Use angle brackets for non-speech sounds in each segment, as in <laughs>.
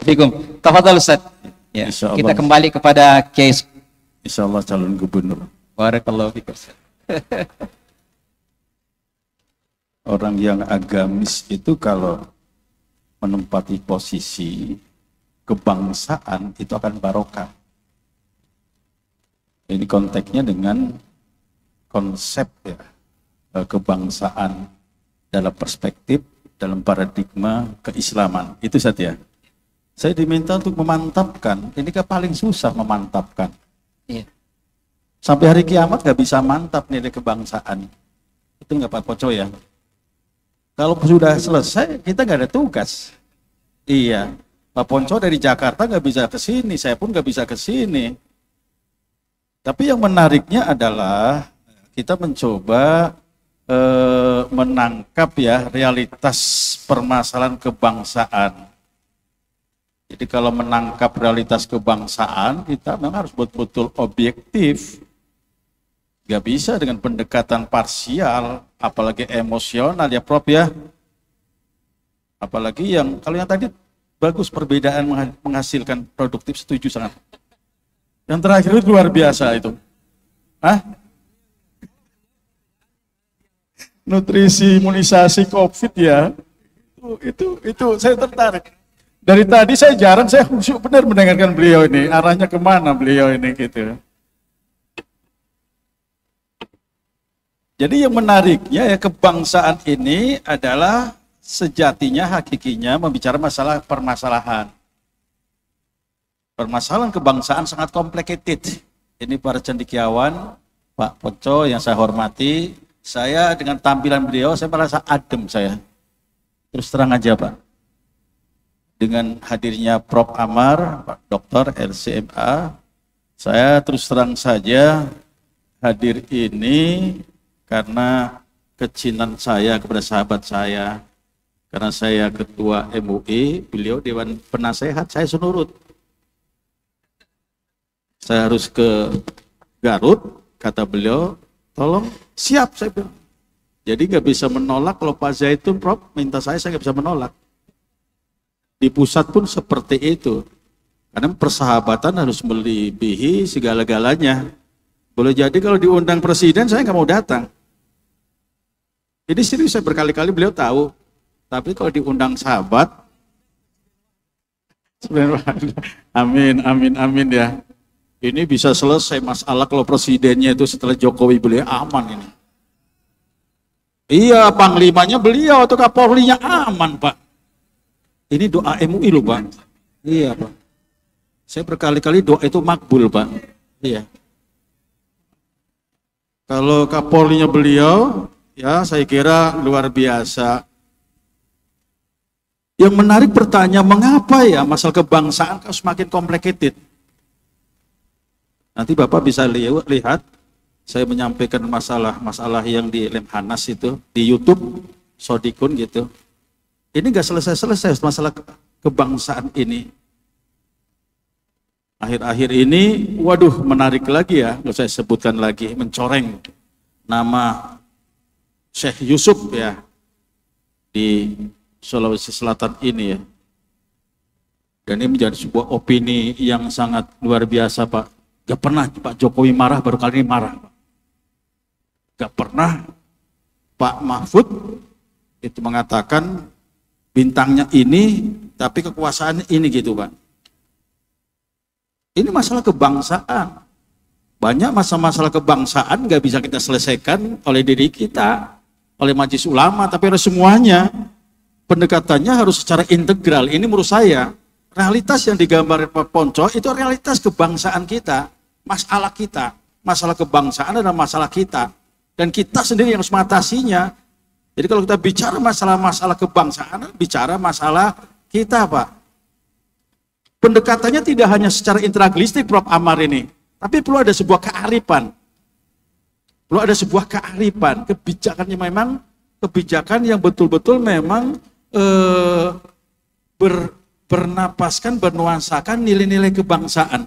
Assalamualaikum. Tafadhal Ustaz. Ya. Kita kembali kepada case. Insya Allah calon gubernur. Barakallahu fikum. <laughs> Orang yang agamis itu kalau menempati posisi kebangsaan itu akan barokah. Ini konteksnya dengan konsep ya eh, kebangsaan dalam perspektif dalam paradigma keislaman itu saja saya diminta untuk memantapkan. Ini ke kan paling susah memantapkan. Iya. Sampai hari kiamat nggak bisa mantap nilai kebangsaan. Itu nggak Pak Ponco ya. Kalau sudah selesai, kita nggak ada tugas. Iya. Pak Ponco dari Jakarta nggak bisa ke sini, saya pun nggak bisa ke sini. Tapi yang menariknya adalah kita mencoba eh, menangkap ya realitas permasalahan kebangsaan. Jadi kalau menangkap realitas kebangsaan, kita memang harus betul-betul objektif. Gak bisa dengan pendekatan parsial, apalagi emosional ya Prof ya. Apalagi yang, kalau yang tadi bagus perbedaan menghasilkan produktif, setuju sangat. Yang terakhir itu luar biasa itu. Hah? Nutrisi, imunisasi, COVID ya. Itu, itu, itu saya tertarik dari tadi saya jarang, saya khusyuk benar mendengarkan beliau ini. Arahnya kemana beliau ini gitu. Jadi yang menariknya ya kebangsaan ini adalah sejatinya hakikinya membicara masalah permasalahan. Permasalahan kebangsaan sangat complicated. Ini para cendikiawan, Pak Poco yang saya hormati, saya dengan tampilan beliau saya merasa adem saya. Terus terang aja Pak dengan hadirnya Prof. Amar, Pak Dr. LCMA, saya terus terang saja hadir ini karena kecintaan saya kepada sahabat saya, karena saya ketua MUI, beliau Dewan Penasehat, saya senurut. Saya harus ke Garut, kata beliau, tolong siap, saya bilang. Jadi nggak bisa menolak kalau Pak Zaitun, Prof, minta saya, saya nggak bisa menolak. Di pusat pun seperti itu. Karena persahabatan harus melebihi segala-galanya. Boleh jadi kalau diundang presiden, saya nggak mau datang. Jadi serius saya berkali-kali beliau tahu. Tapi kalau diundang sahabat, <laughs> amin, amin, amin ya. Ini bisa selesai masalah kalau presidennya itu setelah Jokowi beliau aman ini. Iya, panglimanya beliau atau kapolrinya aman, Pak. Ini doa MUI loh Pak. Iya Pak. Saya berkali-kali doa itu makbul Pak. Iya. Kalau Kapolinya beliau, ya saya kira luar biasa. Yang menarik bertanya, mengapa ya masalah kebangsaan kau semakin complicated? Nanti Bapak bisa lihat, saya menyampaikan masalah-masalah yang di Lemhanas itu, di Youtube, Sodikun gitu. Ini nggak selesai-selesai masalah kebangsaan ini. Akhir-akhir ini, waduh menarik lagi ya, nggak saya sebutkan lagi, mencoreng nama Syekh Yusuf ya di Sulawesi Selatan ini ya. Dan ini menjadi sebuah opini yang sangat luar biasa Pak. Gak pernah Pak Jokowi marah, baru kali ini marah. Gak pernah Pak Mahfud itu mengatakan bintangnya ini, tapi kekuasaannya ini gitu Pak. Ini masalah kebangsaan. Banyak masalah-masalah kebangsaan nggak bisa kita selesaikan oleh diri kita, oleh majelis ulama, tapi harus semuanya. Pendekatannya harus secara integral. Ini menurut saya, realitas yang digambar Pak Ponco itu realitas kebangsaan kita, masalah kita. Masalah kebangsaan adalah masalah kita. Dan kita sendiri yang harus mengatasinya. Jadi kalau kita bicara masalah-masalah kebangsaan, bicara masalah kita, Pak. Pendekatannya tidak hanya secara intraglistik, Prof. Amar ini, tapi perlu ada sebuah kearifan. Perlu ada sebuah kearifan, kebijakannya memang kebijakan yang betul-betul memang eh, ber, bernapaskan, bernuansakan nilai-nilai kebangsaan.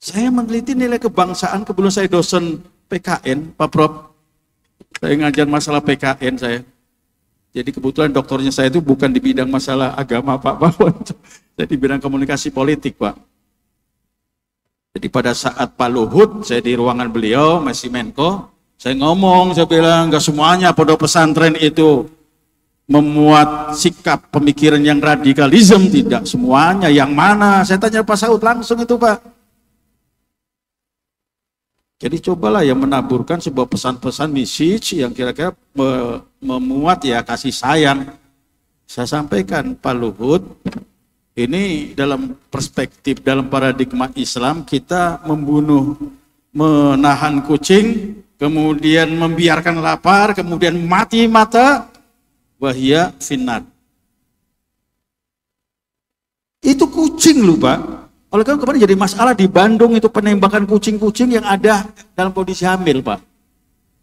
Saya meneliti nilai kebangsaan kebelum saya dosen PKN, Pak Prof. Saya ngajar masalah PKN saya. Jadi kebetulan dokternya saya itu bukan di bidang masalah agama Pak Bawon, <laughs> tapi di bidang komunikasi politik Pak. Jadi pada saat Pak Luhut, saya di ruangan beliau, masih Menko, saya ngomong, saya bilang, nggak semuanya pondok pesantren itu memuat sikap pemikiran yang radikalisme, tidak semuanya. Yang mana? Saya tanya Pak Saud langsung itu Pak. Jadi cobalah yang menaburkan sebuah pesan-pesan message yang kira-kira memuat ya kasih sayang. Saya sampaikan Pak Luhut, ini dalam perspektif dalam paradigma Islam kita membunuh menahan kucing, kemudian membiarkan lapar, kemudian mati mata wahya finat. Itu kucing lupa. Oleh karena kemarin jadi masalah di Bandung itu penembakan kucing-kucing yang ada dalam kondisi hamil, Pak.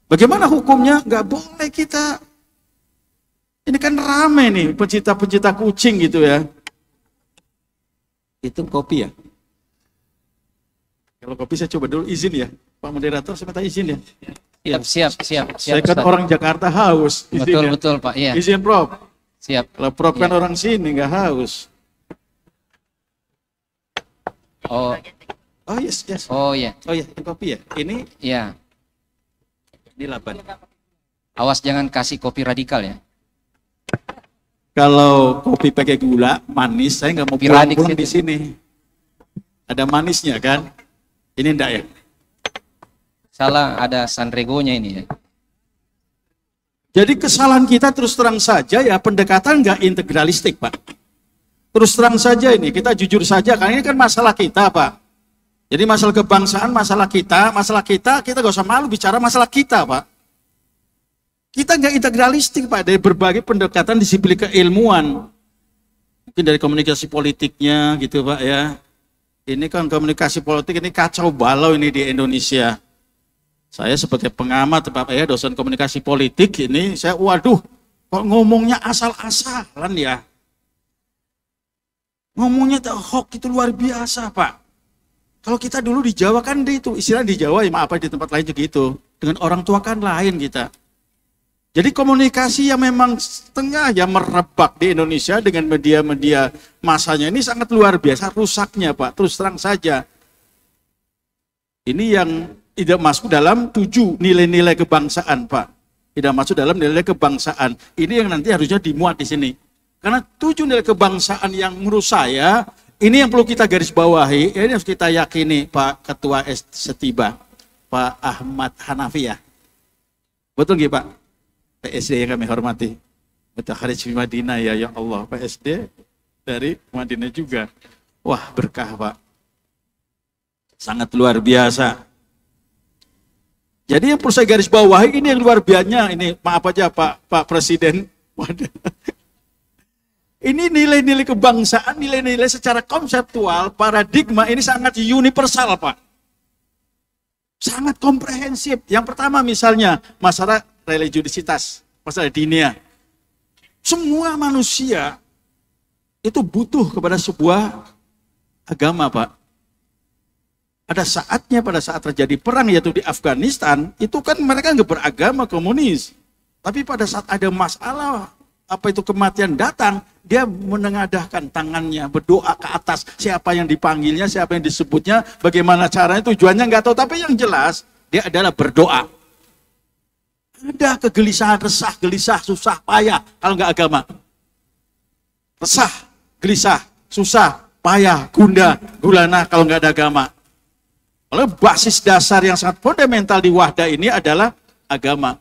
Bagaimana hukumnya? Nggak boleh kita. Ini kan rame nih pencinta-pencinta kucing gitu ya. Itu kopi ya? Kalau kopi saya coba dulu izin ya. Pak moderator saya minta izin ya. Siap, siap, siap. siap saya kan Ustaz. orang Jakarta haus. Izin betul, ya. betul Pak. Iya. Izin Prof. Siap. Kalau Prof ya. kan iya. orang sini nggak haus. Oh. Oh yes yes. Oh ya. Yeah. Oh ya, yeah. kopi ya. Ini. Ya. Yeah. Ini laban. Awas jangan kasih kopi radikal ya. Kalau kopi pakai gula manis, saya nggak mau pulang-pulang di sini. Ada manisnya kan? Ini enggak ya? Salah ada sanregonya ini ya. Jadi kesalahan kita terus terang saja ya pendekatan nggak integralistik Pak. Terus terang saja ini, kita jujur saja, karena ini kan masalah kita, Pak. Jadi masalah kebangsaan, masalah kita, masalah kita, kita gak usah malu bicara masalah kita, Pak. Kita nggak integralistik, Pak, dari berbagai pendekatan disiplin keilmuan. Mungkin dari komunikasi politiknya, gitu, Pak, ya. Ini kan komunikasi politik ini kacau balau ini di Indonesia. Saya sebagai pengamat, Pak, ya, dosen komunikasi politik ini, saya, waduh, kok ngomongnya asal-asalan ya Ngomongnya hoax itu luar biasa, Pak. Kalau kita dulu di Jawa kan itu, istilah di Jawa, ya maaf di tempat lain juga gitu. Dengan orang tua kan lain kita. Jadi komunikasi yang memang setengah yang merebak di Indonesia dengan media-media masanya ini sangat luar biasa rusaknya Pak, terus terang saja. Ini yang tidak masuk dalam tujuh nilai-nilai kebangsaan Pak. Tidak masuk dalam nilai nilai kebangsaan. Ini yang nanti harusnya dimuat di sini. Karena tujuh nilai kebangsaan yang menurut saya, ini yang perlu kita garis bawahi, ini harus kita yakini Pak Ketua Setiba, Pak Ahmad Hanafi ya. Betul nggih Pak? PSD yang kami hormati. Betul Kharij Madinah ya, ya Allah. PSD dari Madinah juga. Wah berkah Pak. Sangat luar biasa. Jadi yang perlu saya garis bawahi ini yang luar biasanya ini maaf aja Pak Pak Presiden. <laughs> Ini nilai-nilai kebangsaan, nilai-nilai secara konseptual, paradigma ini sangat universal, Pak. Sangat komprehensif. Yang pertama misalnya, masalah religiositas, masalah dunia. Semua manusia itu butuh kepada sebuah agama, Pak ada saatnya pada saat terjadi perang yaitu di Afghanistan itu kan mereka nggak beragama komunis tapi pada saat ada masalah apa itu kematian datang, dia menengadahkan tangannya, berdoa ke atas. Siapa yang dipanggilnya, siapa yang disebutnya, bagaimana caranya, tujuannya nggak tahu. Tapi yang jelas, dia adalah berdoa. Ada kegelisahan, resah, gelisah, susah, payah. Kalau nggak agama. Resah, gelisah, susah, payah, gunda, gulana kalau nggak ada agama. Lalu basis dasar yang sangat fundamental di wahda ini adalah agama.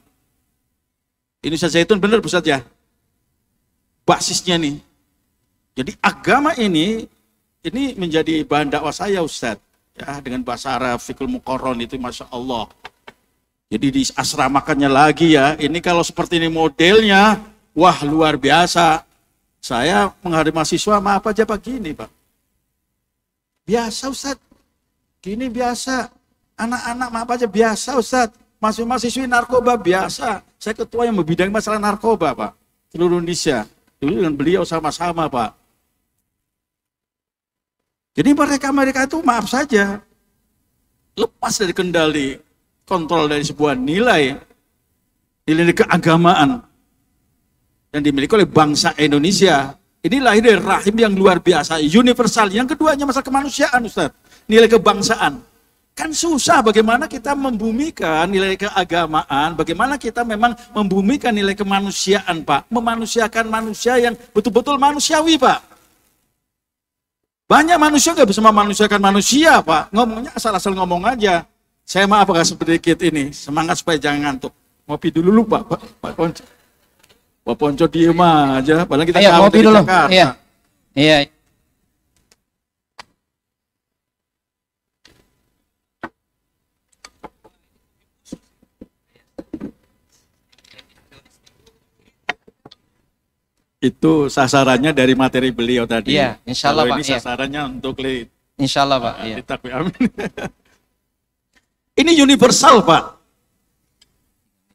Ini Zaitun benar Ustaz ya? basisnya nih. Jadi agama ini ini menjadi bahan dakwah saya Ustaz. Ya, dengan bahasa Arab fikul mukoron itu Masya Allah. Jadi di asramakannya lagi ya. Ini kalau seperti ini modelnya, wah luar biasa. Saya menghadapi mahasiswa, maaf aja Pak gini Pak. Biasa Ustaz. Gini biasa. Anak-anak maaf aja biasa Ustaz. Masih mahasiswi narkoba biasa. Saya ketua yang membidangi masalah narkoba Pak. Seluruh Indonesia. Dulu dengan beliau sama-sama, Pak. Jadi mereka-mereka itu maaf saja, lepas dari kendali kontrol dari sebuah nilai, nilai keagamaan yang dimiliki oleh bangsa Indonesia. Ini lahir dari rahim yang luar biasa, universal. Yang keduanya masalah kemanusiaan, Ustaz. Nilai kebangsaan. Kan susah bagaimana kita membumikan nilai keagamaan, bagaimana kita memang membumikan nilai kemanusiaan, Pak. Memanusiakan manusia yang betul-betul manusiawi, Pak. Banyak manusia nggak bisa memanusiakan manusia, Pak. Ngomongnya asal-asal ngomong aja. Saya maaf agak sedikit ini, semangat supaya jangan ngantuk. Ngopi dulu lupa, Pak. Pak Ponco. Pak Ponco diem aja, padahal kita Ayo, iya, ngopi dulu. Iya. Iya. itu sasarannya dari materi beliau tadi. Iya, insya Allah Kalau Pak. Ini iya. sasarannya ah, iya. untuk lead. Insya Allah Pak. Nah, iya. Ditakwi, amin. <laughs> ini universal Pak.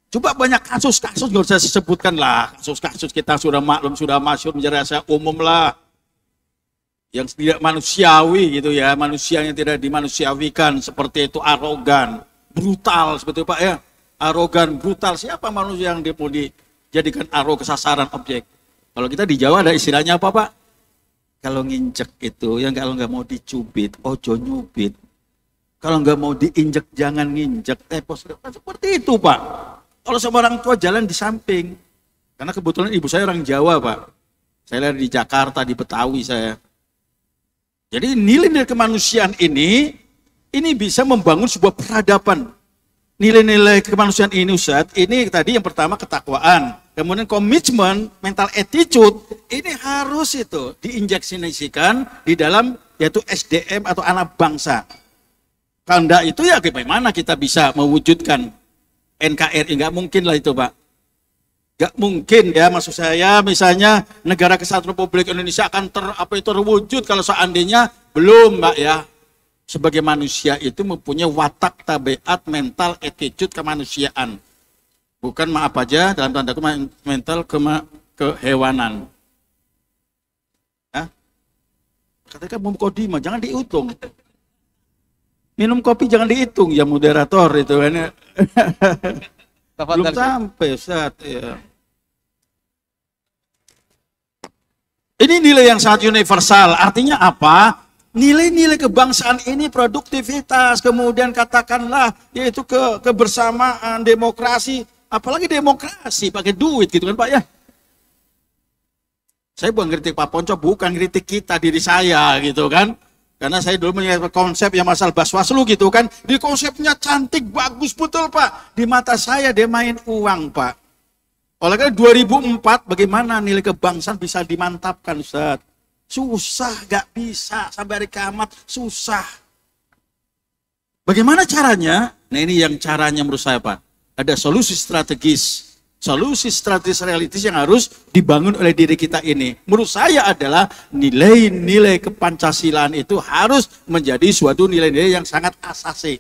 Coba banyak kasus-kasus gak usah sebutkan lah. Kasus-kasus kita sudah maklum, sudah masuk menjadi rasa umum lah. Yang tidak manusiawi gitu ya. manusia yang tidak dimanusiawikan. Seperti itu arogan, brutal seperti itu Pak ya. Arogan, brutal. Siapa manusia yang dia jadikan dijadikan sasaran kesasaran objek? Kalau kita di Jawa ada istilahnya apa Pak? Kalau nginjek itu, yang kalau nggak mau dicubit, ojo nyubit. Kalau nggak mau diinjek, jangan nginjek. Eh, pos, nah, seperti itu Pak. Kalau sama orang tua jalan di samping. Karena kebetulan ibu saya orang Jawa Pak. Saya lahir di Jakarta, di Betawi saya. Jadi nilai nilai kemanusiaan ini, ini bisa membangun sebuah peradaban. Nilai-nilai kemanusiaan ini Ustaz, ini tadi yang pertama ketakwaan kemudian komitmen, mental attitude, ini harus itu diinjeksikan di dalam yaitu SDM atau anak bangsa. Kalau enggak itu ya bagaimana kita bisa mewujudkan NKRI? Enggak mungkin lah itu Pak. Enggak mungkin ya maksud saya misalnya negara kesatuan Republik Indonesia akan ter, apa itu terwujud kalau seandainya belum Pak ya. Sebagai manusia itu mempunyai watak tabiat mental attitude kemanusiaan bukan maaf aja dalam tanda kutip mental ke kehewanan. Ya. Katakan kopi, jangan dihitung. Minum kopi jangan dihitung ya moderator itu kan. Ya. Belum sampai saat ya. Ini nilai yang sangat universal. Artinya apa? Nilai-nilai kebangsaan ini produktivitas, kemudian katakanlah yaitu ke, kebersamaan, demokrasi, Apalagi demokrasi pakai duit gitu kan Pak ya. Saya bukan kritik Pak Ponco, bukan kritik kita, diri saya gitu kan. Karena saya dulu melihat konsep yang masalah Baswaslu gitu kan. Di konsepnya cantik, bagus, betul Pak. Di mata saya dia main uang Pak. Oleh karena 2004 bagaimana nilai kebangsaan bisa dimantapkan Ustaz? Susah, gak bisa. Sampai hari kiamat susah. Bagaimana caranya? Nah ini yang caranya menurut saya Pak ada solusi strategis. Solusi strategis realitis yang harus dibangun oleh diri kita ini. Menurut saya adalah nilai-nilai kepancasilaan itu harus menjadi suatu nilai-nilai yang sangat asasi.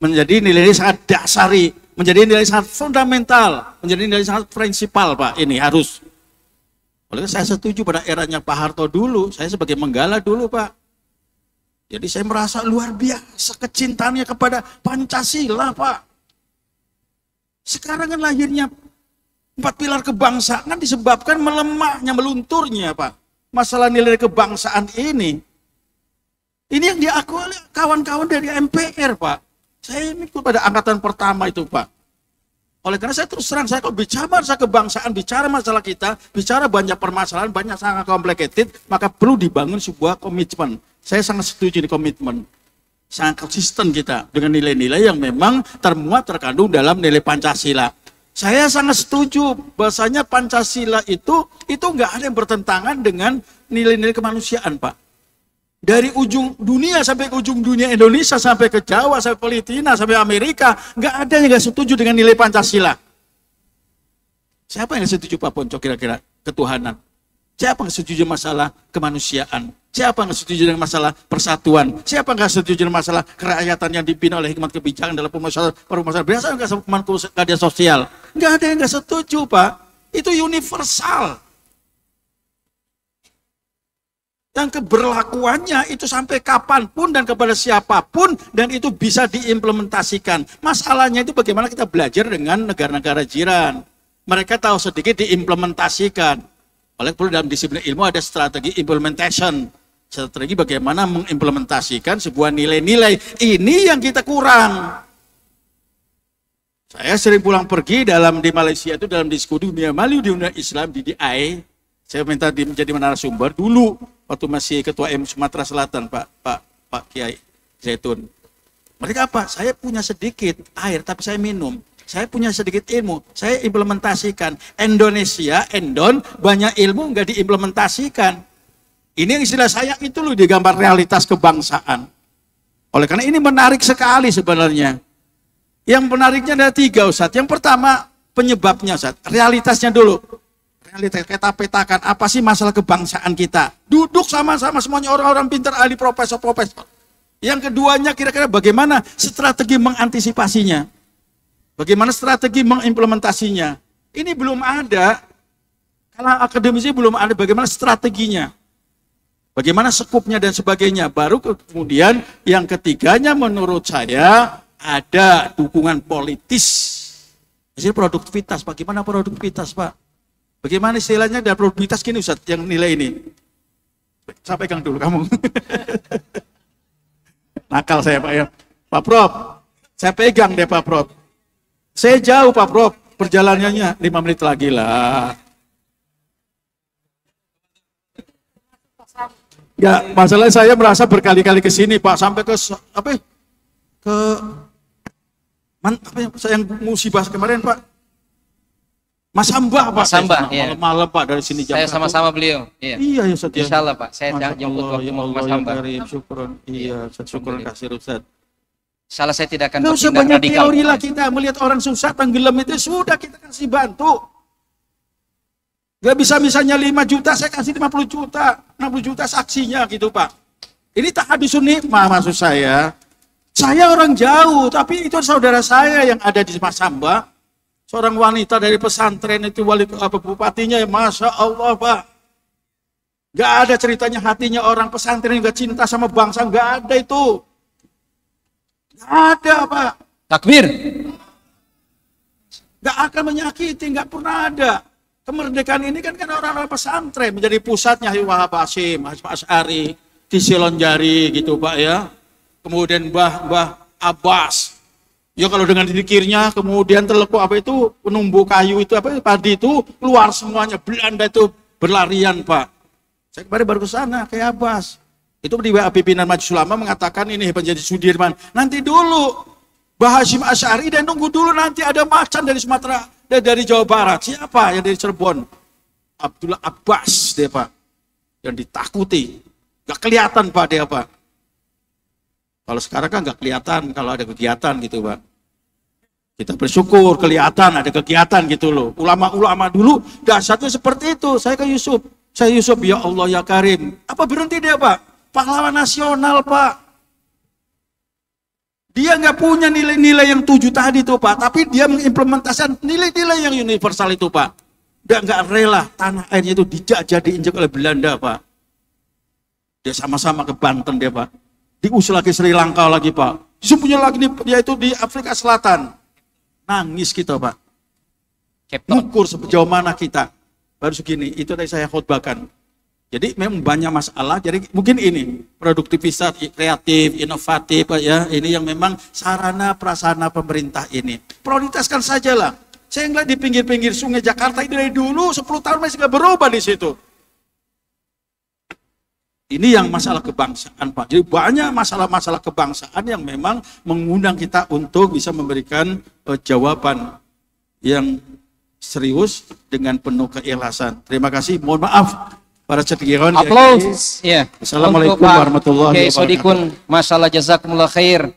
Menjadi nilai-nilai sangat dasari. Menjadi nilai sangat fundamental. Menjadi nilai sangat prinsipal Pak. Ini harus. Oleh saya setuju pada eranya Pak Harto dulu. Saya sebagai menggala dulu Pak. Jadi saya merasa luar biasa kecintaannya kepada Pancasila, Pak. Sekarang kan lahirnya empat pilar kebangsaan kan disebabkan melemahnya, melunturnya Pak. Masalah nilai kebangsaan ini. Ini yang diakui oleh kawan-kawan dari MPR Pak. Saya ikut pada angkatan pertama itu Pak. Oleh karena saya terus terang, saya kalau bicara masalah kebangsaan, bicara masalah kita, bicara banyak permasalahan, banyak sangat complicated, maka perlu dibangun sebuah komitmen. Saya sangat setuju di komitmen. Sangat konsisten kita dengan nilai-nilai yang memang termuat terkandung dalam nilai Pancasila. Saya sangat setuju bahasanya Pancasila itu itu nggak ada yang bertentangan dengan nilai-nilai kemanusiaan, Pak. Dari ujung dunia sampai ke ujung dunia Indonesia sampai ke Jawa sampai Filipina sampai Amerika nggak ada yang nggak setuju dengan nilai Pancasila. Siapa yang setuju Pak Ponco kira-kira ketuhanan? Siapa nggak setuju masalah kemanusiaan? Siapa nggak setuju dengan masalah persatuan? Siapa nggak setuju dengan masalah kerakyatan yang dibina oleh hikmat kebijakan dalam permasalahan permasalahan biasa nggak sama keadaan sosial? Enggak ada yang enggak setuju, Pak. Itu universal. Dan keberlakuannya itu sampai kapanpun dan kepada siapapun dan itu bisa diimplementasikan. Masalahnya itu bagaimana kita belajar dengan negara-negara jiran. Mereka tahu sedikit diimplementasikan oleh perlu dalam disiplin ilmu ada strategi implementation. Strategi bagaimana mengimplementasikan sebuah nilai-nilai. Ini yang kita kurang. Saya sering pulang pergi dalam di Malaysia itu dalam diskusi dunia Malu di dunia Islam di DI. Saya minta di, menjadi narasumber dulu waktu masih ketua M Sumatera Selatan Pak Pak Pak Kiai Zaitun. Mereka apa? Saya punya sedikit air tapi saya minum. Saya punya sedikit ilmu, saya implementasikan. Indonesia, Endon, banyak ilmu nggak diimplementasikan. Ini yang istilah saya itu loh digambar realitas kebangsaan. Oleh karena ini menarik sekali sebenarnya. Yang menariknya ada tiga Ustaz. Yang pertama penyebabnya Ustaz, realitasnya dulu. Realitas kita petakan apa sih masalah kebangsaan kita. Duduk sama-sama semuanya orang-orang pintar ahli profesor-profesor. Yang keduanya kira-kira bagaimana strategi mengantisipasinya. Bagaimana strategi mengimplementasinya? Ini belum ada. Kalau akademisi belum ada, bagaimana strateginya? Bagaimana sekupnya dan sebagainya. Baru kemudian yang ketiganya menurut saya ada dukungan politis. Jadi produktivitas, bagaimana produktivitas Pak? Bagaimana istilahnya dan produktivitas gini Ustaz, yang nilai ini? Saya pegang dulu kamu. <laughs> Nakal saya Pak ya. Pak Prof, saya pegang deh Pak Prof. Saya jauh Pak Prof, perjalanannya 5 menit lagi lah. Ya, masalahnya saya merasa berkali-kali ke sini Pak, sampai ke apa? Ya? Ke man, apa yang saya musibah kemarin Pak. Mas Ambah Pak. Mas ya. Malam-malam Pak dari sini jam Saya sama-sama beliau. Iya. Iya, ya Ustaz. Iya. Allah Pak, saya jemput waktu ya Allah, Mas ya Ambah. Iya, iya, Ustaz. Syukur kasih Ustaz. Salah saya tidak akan Nggak bertindak banyak radikal. teori lah kita melihat orang susah tenggelam itu sudah kita kasih bantu. Gak bisa misalnya 5 juta saya kasih 50 juta, 60 juta saksinya gitu Pak. Ini tak habis nikmah maksud saya. Saya orang jauh, tapi itu saudara saya yang ada di Masamba. Seorang wanita dari pesantren itu wali apa bupatinya, masya Allah pak. Gak ada ceritanya hatinya orang pesantren gak cinta sama bangsa, gak ada itu. Ada Pak. Takbir. Gak akan menyakiti, gak pernah ada. Kemerdekaan ini kan kan orang-orang pesantren menjadi pusatnya wahabah Wahab Hashim, Hashim Ash'ari, Tisilon Jari gitu Pak ya. Kemudian Bah Bah Abbas. Ya kalau dengan dikirnya kemudian terlepuk apa itu penumbuh kayu itu apa itu padi itu keluar semuanya Belanda itu berlarian Pak. Saya kemarin baru ke sana kayak Abbas. Itu di WA pimpinan Majelis Ulama mengatakan ini menjadi Sudirman. Nanti dulu Bahasim Asyari dan nunggu dulu nanti ada macan dari Sumatera dan dari Jawa Barat. Siapa yang dari Cirebon? Abdullah Abbas dia Pak. Yang ditakuti. Gak kelihatan Pak dia Pak. Kalau sekarang kan gak kelihatan kalau ada kegiatan gitu Pak. Kita bersyukur kelihatan ada kegiatan gitu loh. Ulama-ulama dulu dasarnya seperti itu. Saya ke Yusuf. Saya Yusuf, ya Allah ya Karim. Apa berhenti dia Pak? Pahlawan nasional, Pak. Dia nggak punya nilai-nilai yang tujuh tadi tuh, Pak. Tapi dia mengimplementasikan nilai-nilai yang universal itu, Pak. Dia nggak rela tanah airnya itu dijajah, diinjak oleh Belanda, Pak. Dia sama-sama ke Banten dia, Pak. diusul lagi Sri Lanka lagi, Pak. Disumpunya lagi dia itu di Afrika Selatan. Nangis kita, Pak. Ukur sejauh mana kita. Baru segini, itu tadi saya khutbahkan. Jadi memang banyak masalah. Jadi mungkin ini produktivitas, kreatif, inovatif ya. Ini yang memang sarana prasarana pemerintah ini. Prioritaskan lah. Saya ngeliat di pinggir-pinggir sungai Jakarta ini dari dulu 10 tahun masih nggak berubah di situ. Ini yang masalah kebangsaan Pak. Jadi banyak masalah-masalah kebangsaan yang memang mengundang kita untuk bisa memberikan uh, jawaban yang serius dengan penuh keikhlasan. Terima kasih. Mohon maaf para cetigiron. Ya, Aplaus. Ya. Assalamualaikum warahmatullahi wabarakatuh. Kiai Sodikun, masalah jazakumullah khair.